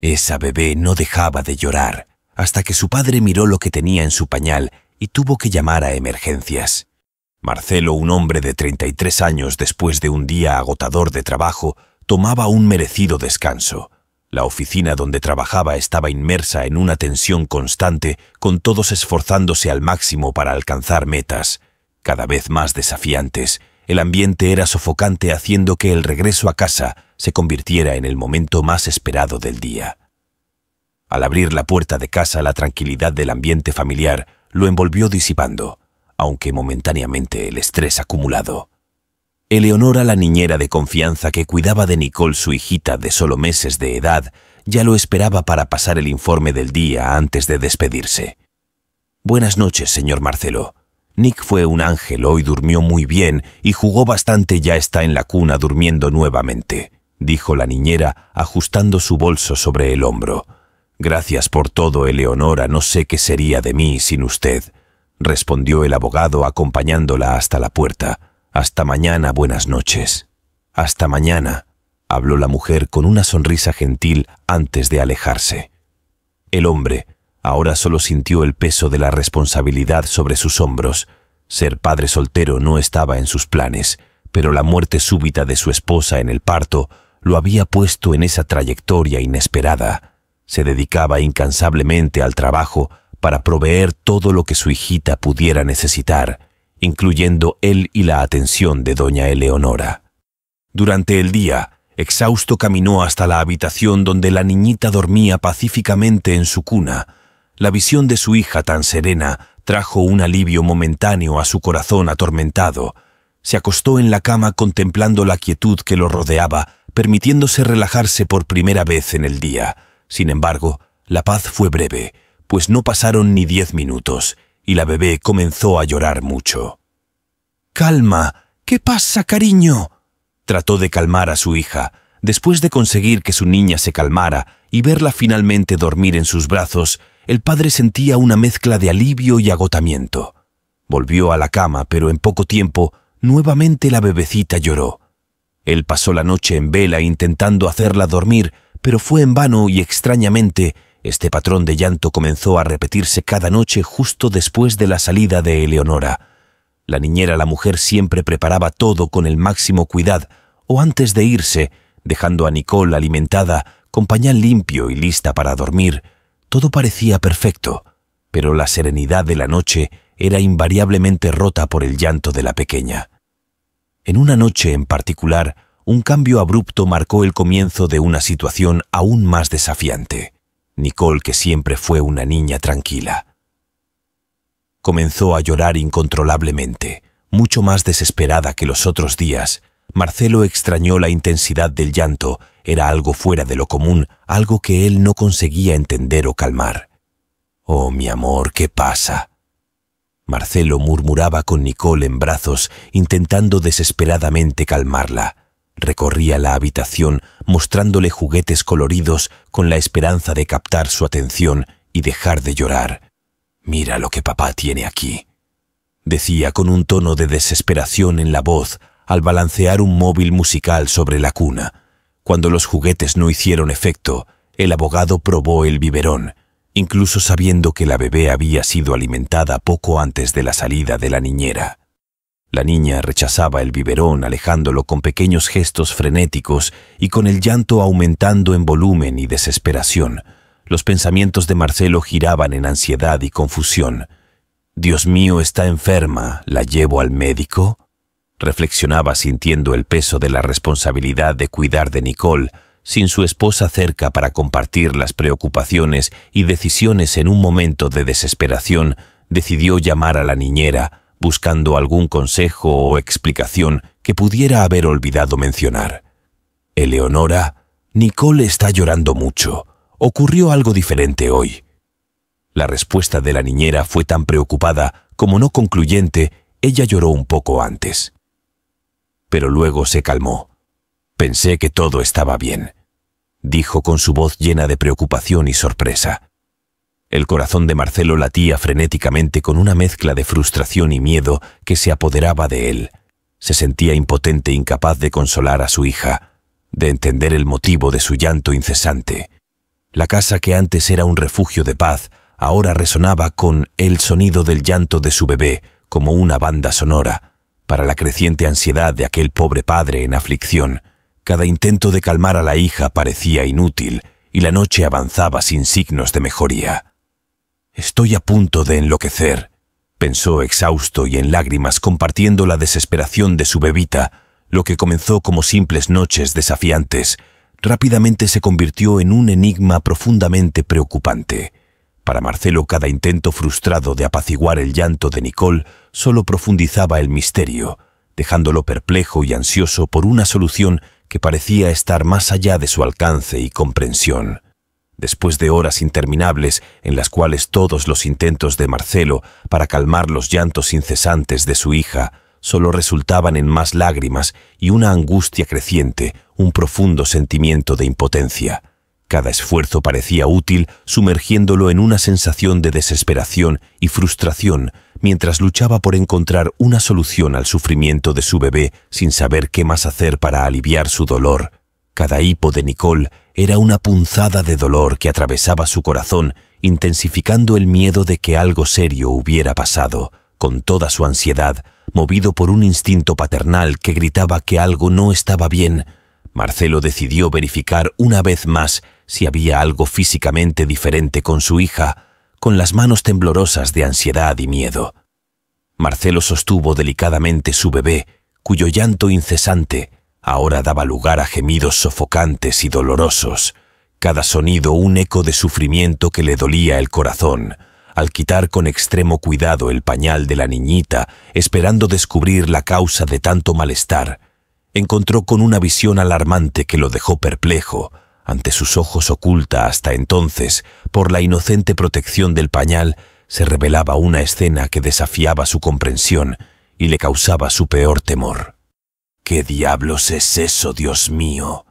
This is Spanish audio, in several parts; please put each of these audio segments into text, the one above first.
Esa bebé no dejaba de llorar hasta que su padre miró lo que tenía en su pañal y tuvo que llamar a emergencias. Marcelo, un hombre de 33 años después de un día agotador de trabajo, tomaba un merecido descanso. La oficina donde trabajaba estaba inmersa en una tensión constante, con todos esforzándose al máximo para alcanzar metas, cada vez más desafiantes, el ambiente era sofocante haciendo que el regreso a casa se convirtiera en el momento más esperado del día. Al abrir la puerta de casa la tranquilidad del ambiente familiar lo envolvió disipando, aunque momentáneamente el estrés acumulado. Eleonora, la niñera de confianza que cuidaba de Nicole, su hijita de solo meses de edad, ya lo esperaba para pasar el informe del día antes de despedirse. Buenas noches, señor Marcelo. Nick fue un ángel, hoy durmió muy bien y jugó bastante, ya está en la cuna durmiendo nuevamente, dijo la niñera, ajustando su bolso sobre el hombro. Gracias por todo, Eleonora, no sé qué sería de mí sin usted, respondió el abogado acompañándola hasta la puerta. Hasta mañana, buenas noches. Hasta mañana, habló la mujer con una sonrisa gentil antes de alejarse. El hombre, Ahora solo sintió el peso de la responsabilidad sobre sus hombros. Ser padre soltero no estaba en sus planes, pero la muerte súbita de su esposa en el parto lo había puesto en esa trayectoria inesperada. Se dedicaba incansablemente al trabajo para proveer todo lo que su hijita pudiera necesitar, incluyendo él y la atención de doña Eleonora. Durante el día, exhausto caminó hasta la habitación donde la niñita dormía pacíficamente en su cuna, la visión de su hija tan serena trajo un alivio momentáneo a su corazón atormentado. Se acostó en la cama contemplando la quietud que lo rodeaba, permitiéndose relajarse por primera vez en el día. Sin embargo, la paz fue breve, pues no pasaron ni diez minutos, y la bebé comenzó a llorar mucho. Calma. ¿Qué pasa, cariño? Trató de calmar a su hija, después de conseguir que su niña se calmara y verla finalmente dormir en sus brazos, el padre sentía una mezcla de alivio y agotamiento. Volvió a la cama, pero en poco tiempo, nuevamente la bebecita lloró. Él pasó la noche en vela intentando hacerla dormir, pero fue en vano y extrañamente, este patrón de llanto comenzó a repetirse cada noche justo después de la salida de Eleonora. La niñera, la mujer, siempre preparaba todo con el máximo cuidado, o antes de irse, dejando a Nicole alimentada, con pañal limpio y lista para dormir, todo parecía perfecto, pero la serenidad de la noche era invariablemente rota por el llanto de la pequeña. En una noche en particular, un cambio abrupto marcó el comienzo de una situación aún más desafiante. Nicole, que siempre fue una niña tranquila, comenzó a llorar incontrolablemente, mucho más desesperada que los otros días, Marcelo extrañó la intensidad del llanto, era algo fuera de lo común, algo que él no conseguía entender o calmar. Oh, mi amor, ¿qué pasa? Marcelo murmuraba con Nicole en brazos, intentando desesperadamente calmarla. Recorría la habitación mostrándole juguetes coloridos con la esperanza de captar su atención y dejar de llorar. Mira lo que papá tiene aquí, decía con un tono de desesperación en la voz, al balancear un móvil musical sobre la cuna. Cuando los juguetes no hicieron efecto, el abogado probó el biberón, incluso sabiendo que la bebé había sido alimentada poco antes de la salida de la niñera. La niña rechazaba el biberón alejándolo con pequeños gestos frenéticos y con el llanto aumentando en volumen y desesperación. Los pensamientos de Marcelo giraban en ansiedad y confusión. Dios mío, está enferma, ¿la llevo al médico? Reflexionaba sintiendo el peso de la responsabilidad de cuidar de Nicole, sin su esposa cerca para compartir las preocupaciones y decisiones en un momento de desesperación, decidió llamar a la niñera, buscando algún consejo o explicación que pudiera haber olvidado mencionar. Eleonora, Nicole está llorando mucho. Ocurrió algo diferente hoy. La respuesta de la niñera fue tan preocupada como no concluyente, ella lloró un poco antes pero luego se calmó. Pensé que todo estaba bien, dijo con su voz llena de preocupación y sorpresa. El corazón de Marcelo latía frenéticamente con una mezcla de frustración y miedo que se apoderaba de él. Se sentía impotente, incapaz de consolar a su hija, de entender el motivo de su llanto incesante. La casa que antes era un refugio de paz, ahora resonaba con el sonido del llanto de su bebé como una banda sonora, para la creciente ansiedad de aquel pobre padre en aflicción, cada intento de calmar a la hija parecía inútil y la noche avanzaba sin signos de mejoría. Estoy a punto de enloquecer, pensó exhausto y en lágrimas compartiendo la desesperación de su bebita, lo que comenzó como simples noches desafiantes, rápidamente se convirtió en un enigma profundamente preocupante. Para Marcelo cada intento frustrado de apaciguar el llanto de Nicole solo profundizaba el misterio, dejándolo perplejo y ansioso por una solución que parecía estar más allá de su alcance y comprensión. Después de horas interminables en las cuales todos los intentos de Marcelo para calmar los llantos incesantes de su hija solo resultaban en más lágrimas y una angustia creciente, un profundo sentimiento de impotencia. Cada esfuerzo parecía útil, sumergiéndolo en una sensación de desesperación y frustración mientras luchaba por encontrar una solución al sufrimiento de su bebé sin saber qué más hacer para aliviar su dolor. Cada hipo de Nicole era una punzada de dolor que atravesaba su corazón, intensificando el miedo de que algo serio hubiera pasado. Con toda su ansiedad, movido por un instinto paternal que gritaba que algo no estaba bien, Marcelo decidió verificar una vez más si había algo físicamente diferente con su hija, con las manos temblorosas de ansiedad y miedo. Marcelo sostuvo delicadamente su bebé, cuyo llanto incesante ahora daba lugar a gemidos sofocantes y dolorosos, cada sonido un eco de sufrimiento que le dolía el corazón, al quitar con extremo cuidado el pañal de la niñita, esperando descubrir la causa de tanto malestar, encontró con una visión alarmante que lo dejó perplejo, ante sus ojos oculta hasta entonces por la inocente protección del pañal, se revelaba una escena que desafiaba su comprensión y le causaba su peor temor. ¿Qué diablos es eso, Dios mío?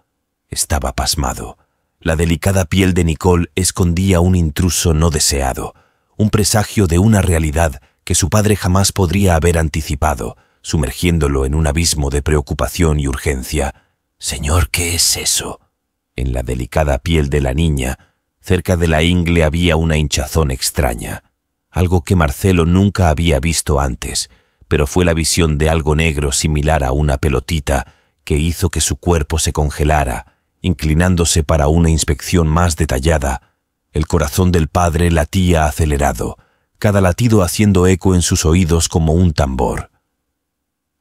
Estaba pasmado. La delicada piel de Nicole escondía un intruso no deseado, un presagio de una realidad que su padre jamás podría haber anticipado, sumergiéndolo en un abismo de preocupación y urgencia. Señor, ¿qué es eso? En la delicada piel de la niña, cerca de la ingle había una hinchazón extraña, algo que Marcelo nunca había visto antes, pero fue la visión de algo negro similar a una pelotita que hizo que su cuerpo se congelara, inclinándose para una inspección más detallada. El corazón del padre latía acelerado, cada latido haciendo eco en sus oídos como un tambor.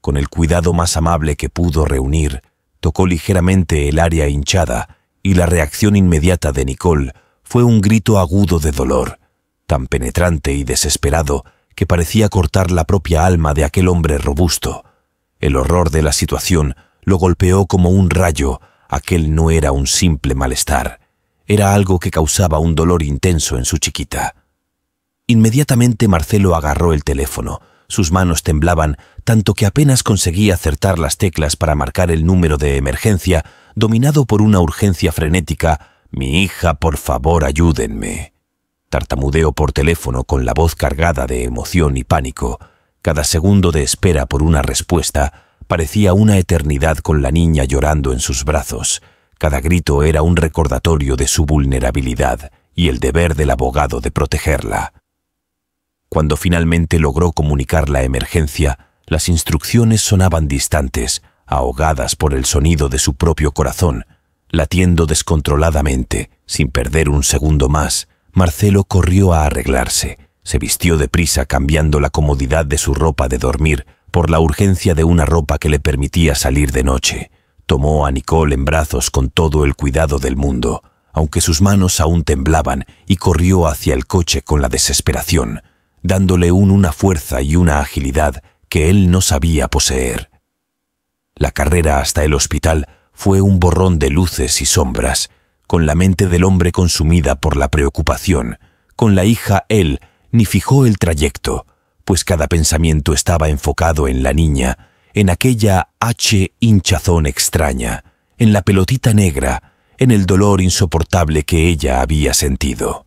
Con el cuidado más amable que pudo reunir, tocó ligeramente el área hinchada, y la reacción inmediata de Nicole fue un grito agudo de dolor, tan penetrante y desesperado que parecía cortar la propia alma de aquel hombre robusto. El horror de la situación lo golpeó como un rayo, aquel no era un simple malestar, era algo que causaba un dolor intenso en su chiquita. Inmediatamente Marcelo agarró el teléfono, sus manos temblaban, tanto que apenas conseguía acertar las teclas para marcar el número de emergencia, dominado por una urgencia frenética. Mi hija, por favor, ayúdenme. Tartamudeo por teléfono con la voz cargada de emoción y pánico. Cada segundo de espera por una respuesta parecía una eternidad con la niña llorando en sus brazos. Cada grito era un recordatorio de su vulnerabilidad y el deber del abogado de protegerla. Cuando finalmente logró comunicar la emergencia, las instrucciones sonaban distantes, ahogadas por el sonido de su propio corazón. Latiendo descontroladamente, sin perder un segundo más, Marcelo corrió a arreglarse. Se vistió deprisa cambiando la comodidad de su ropa de dormir por la urgencia de una ropa que le permitía salir de noche. Tomó a Nicole en brazos con todo el cuidado del mundo, aunque sus manos aún temblaban, y corrió hacia el coche con la desesperación dándole un una fuerza y una agilidad que él no sabía poseer. La carrera hasta el hospital fue un borrón de luces y sombras, con la mente del hombre consumida por la preocupación. Con la hija él ni fijó el trayecto, pues cada pensamiento estaba enfocado en la niña, en aquella H hinchazón extraña, en la pelotita negra, en el dolor insoportable que ella había sentido.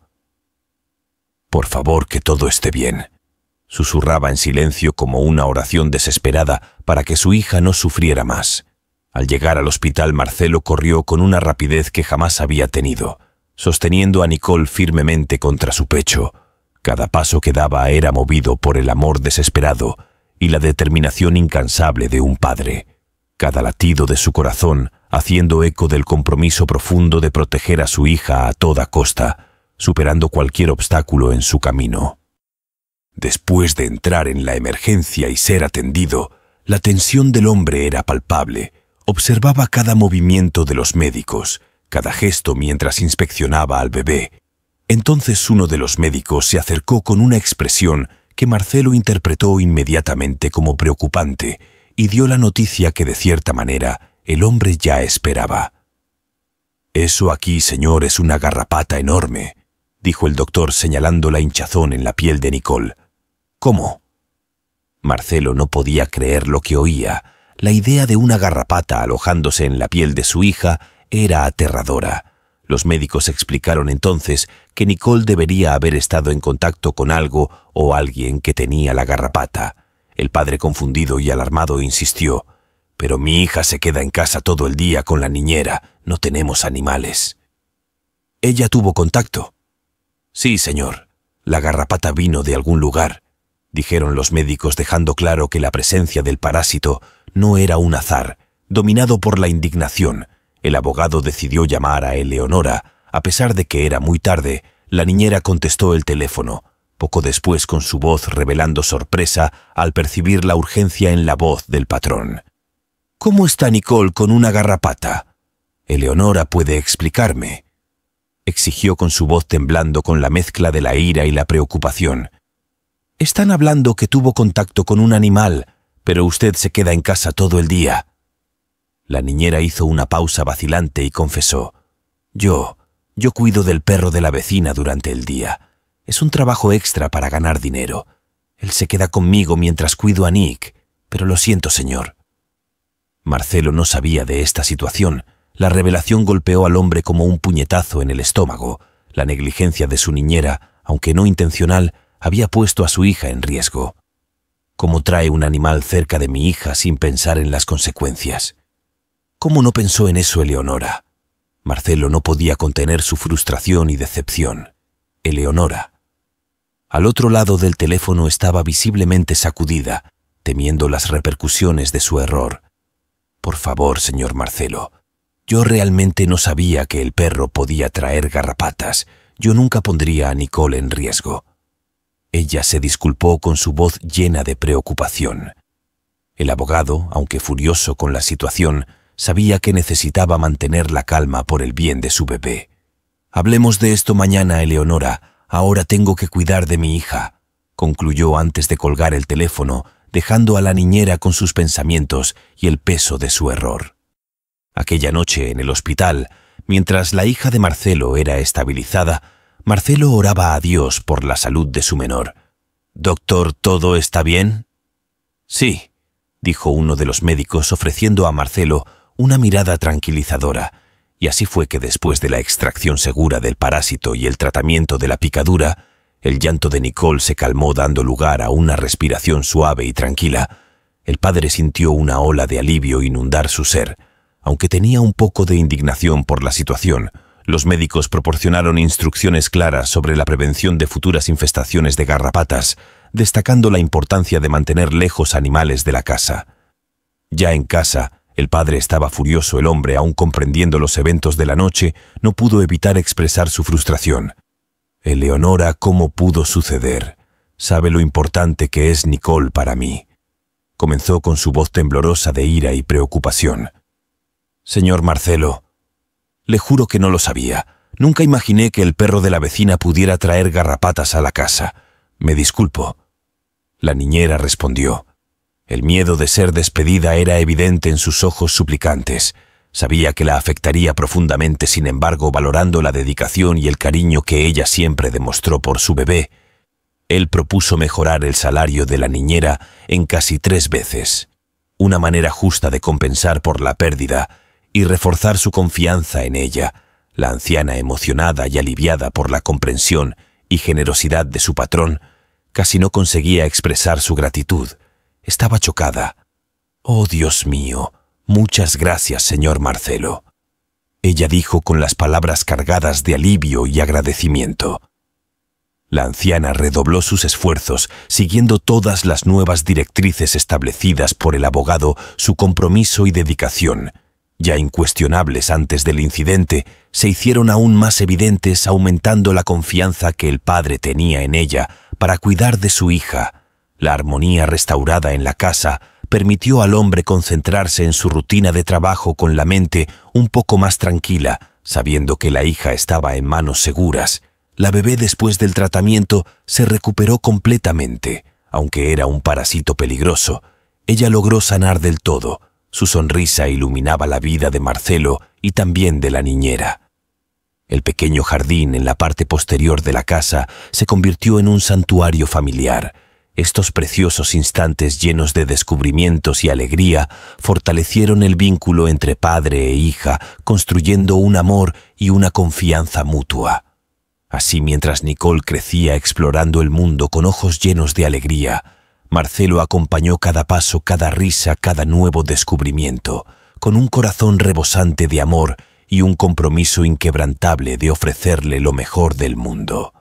Por favor, que todo esté bien. Susurraba en silencio como una oración desesperada para que su hija no sufriera más. Al llegar al hospital, Marcelo corrió con una rapidez que jamás había tenido, sosteniendo a Nicole firmemente contra su pecho. Cada paso que daba era movido por el amor desesperado y la determinación incansable de un padre. Cada latido de su corazón haciendo eco del compromiso profundo de proteger a su hija a toda costa, superando cualquier obstáculo en su camino. Después de entrar en la emergencia y ser atendido, la tensión del hombre era palpable. Observaba cada movimiento de los médicos, cada gesto mientras inspeccionaba al bebé. Entonces uno de los médicos se acercó con una expresión que Marcelo interpretó inmediatamente como preocupante y dio la noticia que de cierta manera el hombre ya esperaba. Eso aquí, señor, es una garrapata enorme dijo el doctor señalando la hinchazón en la piel de Nicole. ¿Cómo? Marcelo no podía creer lo que oía. La idea de una garrapata alojándose en la piel de su hija era aterradora. Los médicos explicaron entonces que Nicole debería haber estado en contacto con algo o alguien que tenía la garrapata. El padre confundido y alarmado insistió, Pero mi hija se queda en casa todo el día con la niñera, no tenemos animales. Ella tuvo contacto, Sí, señor. La garrapata vino de algún lugar, dijeron los médicos dejando claro que la presencia del parásito no era un azar. Dominado por la indignación, el abogado decidió llamar a Eleonora. A pesar de que era muy tarde, la niñera contestó el teléfono, poco después con su voz revelando sorpresa al percibir la urgencia en la voz del patrón. ¿Cómo está Nicole con una garrapata? Eleonora puede explicarme exigió con su voz temblando con la mezcla de la ira y la preocupación. Están hablando que tuvo contacto con un animal, pero usted se queda en casa todo el día. La niñera hizo una pausa vacilante y confesó, Yo, yo cuido del perro de la vecina durante el día. Es un trabajo extra para ganar dinero. Él se queda conmigo mientras cuido a Nick, pero lo siento, señor. Marcelo no sabía de esta situación, la revelación golpeó al hombre como un puñetazo en el estómago. La negligencia de su niñera, aunque no intencional, había puesto a su hija en riesgo. ¿Cómo trae un animal cerca de mi hija sin pensar en las consecuencias? ¿Cómo no pensó en eso Eleonora? Marcelo no podía contener su frustración y decepción. Eleonora. Al otro lado del teléfono estaba visiblemente sacudida, temiendo las repercusiones de su error. Por favor, señor Marcelo, yo realmente no sabía que el perro podía traer garrapatas. Yo nunca pondría a Nicole en riesgo. Ella se disculpó con su voz llena de preocupación. El abogado, aunque furioso con la situación, sabía que necesitaba mantener la calma por el bien de su bebé. Hablemos de esto mañana, Eleonora. Ahora tengo que cuidar de mi hija, concluyó antes de colgar el teléfono, dejando a la niñera con sus pensamientos y el peso de su error. Aquella noche en el hospital, mientras la hija de Marcelo era estabilizada, Marcelo oraba a Dios por la salud de su menor. Doctor, ¿todo está bien? Sí, dijo uno de los médicos ofreciendo a Marcelo una mirada tranquilizadora, y así fue que después de la extracción segura del parásito y el tratamiento de la picadura, el llanto de Nicole se calmó dando lugar a una respiración suave y tranquila. El padre sintió una ola de alivio inundar su ser. Aunque tenía un poco de indignación por la situación, los médicos proporcionaron instrucciones claras sobre la prevención de futuras infestaciones de garrapatas, destacando la importancia de mantener lejos animales de la casa. Ya en casa, el padre estaba furioso, el hombre, aún comprendiendo los eventos de la noche, no pudo evitar expresar su frustración. Eleonora, ¿cómo pudo suceder? Sabe lo importante que es Nicole para mí. Comenzó con su voz temblorosa de ira y preocupación. Señor Marcelo, le juro que no lo sabía. Nunca imaginé que el perro de la vecina pudiera traer garrapatas a la casa. Me disculpo. La niñera respondió. El miedo de ser despedida era evidente en sus ojos suplicantes. Sabía que la afectaría profundamente, sin embargo, valorando la dedicación y el cariño que ella siempre demostró por su bebé, él propuso mejorar el salario de la niñera en casi tres veces, una manera justa de compensar por la pérdida y reforzar su confianza en ella, la anciana emocionada y aliviada por la comprensión y generosidad de su patrón, casi no conseguía expresar su gratitud. Estaba chocada. Oh Dios mío, muchas gracias, señor Marcelo. Ella dijo con las palabras cargadas de alivio y agradecimiento. La anciana redobló sus esfuerzos, siguiendo todas las nuevas directrices establecidas por el abogado, su compromiso y dedicación, ya incuestionables antes del incidente, se hicieron aún más evidentes aumentando la confianza que el padre tenía en ella para cuidar de su hija. La armonía restaurada en la casa permitió al hombre concentrarse en su rutina de trabajo con la mente un poco más tranquila, sabiendo que la hija estaba en manos seguras. La bebé después del tratamiento se recuperó completamente, aunque era un parásito peligroso. Ella logró sanar del todo, su sonrisa iluminaba la vida de Marcelo y también de la niñera. El pequeño jardín en la parte posterior de la casa se convirtió en un santuario familiar. Estos preciosos instantes llenos de descubrimientos y alegría fortalecieron el vínculo entre padre e hija, construyendo un amor y una confianza mutua. Así mientras Nicole crecía explorando el mundo con ojos llenos de alegría, Marcelo acompañó cada paso, cada risa, cada nuevo descubrimiento, con un corazón rebosante de amor y un compromiso inquebrantable de ofrecerle lo mejor del mundo.